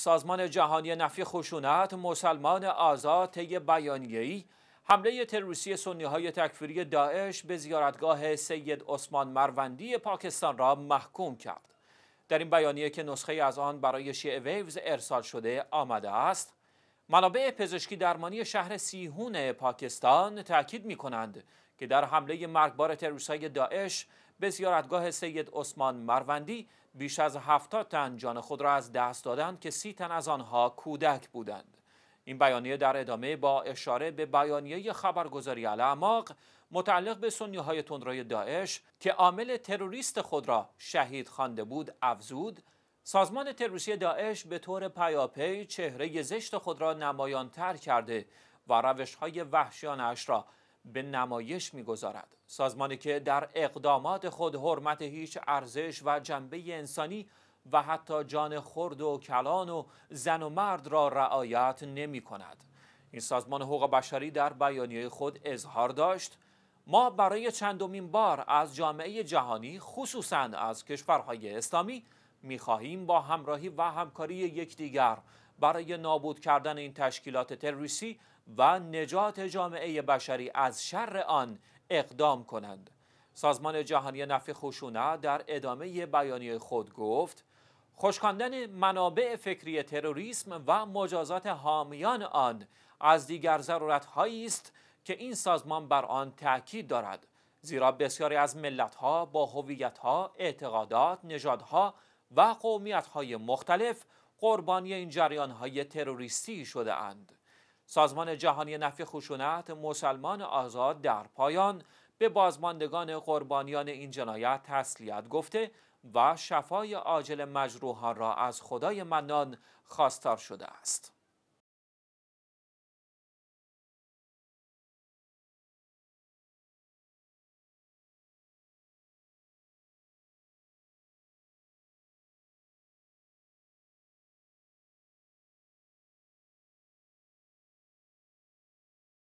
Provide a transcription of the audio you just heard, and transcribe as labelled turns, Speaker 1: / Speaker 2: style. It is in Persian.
Speaker 1: سازمان جهانی نفی خشونت مسلمان آزاد طی بیانیه‌ای حمله تروریستی سنی های تکفیری داعش به زیارتگاه سید عثمان مروندی پاکستان را محکوم کرد. در این بیانیه که نسخه از آن برای شیعه ویوز ارسال شده آمده است، منابع پزشکی درمانی شهر سیهون پاکستان تاکید می کنند که در حمله مرگبار تروریست‌های داعش به زیارتگاه سید عثمان مروندی بیش از هفتاد تن جان خود را از دست دادند که سی تن از آنها کودک بودند این بیانیه در ادامه با اشاره به بیانیه خبرگزاری الاعماق متعلق به سنی‌های های تندروی داعش که عامل تروریست خود را شهید خوانده بود افزود سازمان تروریستی داعش به طور پیاپی چهره زشت خود را نمایان تر کرده و روش های وحشیانش را به نمایش میگذارد سازمانی که در اقدامات خود حرمت هیچ ارزش و جنبه انسانی و حتی جان خرد و کلان و زن و مرد را رعایت نمی کند این سازمان حقوق بشری در بیانیه خود اظهار داشت ما برای چندمین بار از جامعه جهانی خصوصا از کشورهای اسلامی میخواهیم با همراهی و همکاری یکدیگر برای نابود کردن این تشکیلات تروریستی و نجات جامعه بشری از شر آن اقدام کنند سازمان جهانی نفع خشونه در ادامه بیانیه خود گفت خشکاندن منابع فکری تروریسم و مجازات حامیان آن از دیگر هایی است که این سازمان بر آن تاکید دارد زیرا بسیاری از ملت ها با ها، اعتقادات نژادها و های مختلف قربانی این جریان‌های تروریستی شده اند. سازمان جهانی نفی خشونت مسلمان آزاد در پایان به بازماندگان قربانیان این جنایت تسلیت گفته و شفای عاجل مجروحان را از خدای منان خواستار شده است.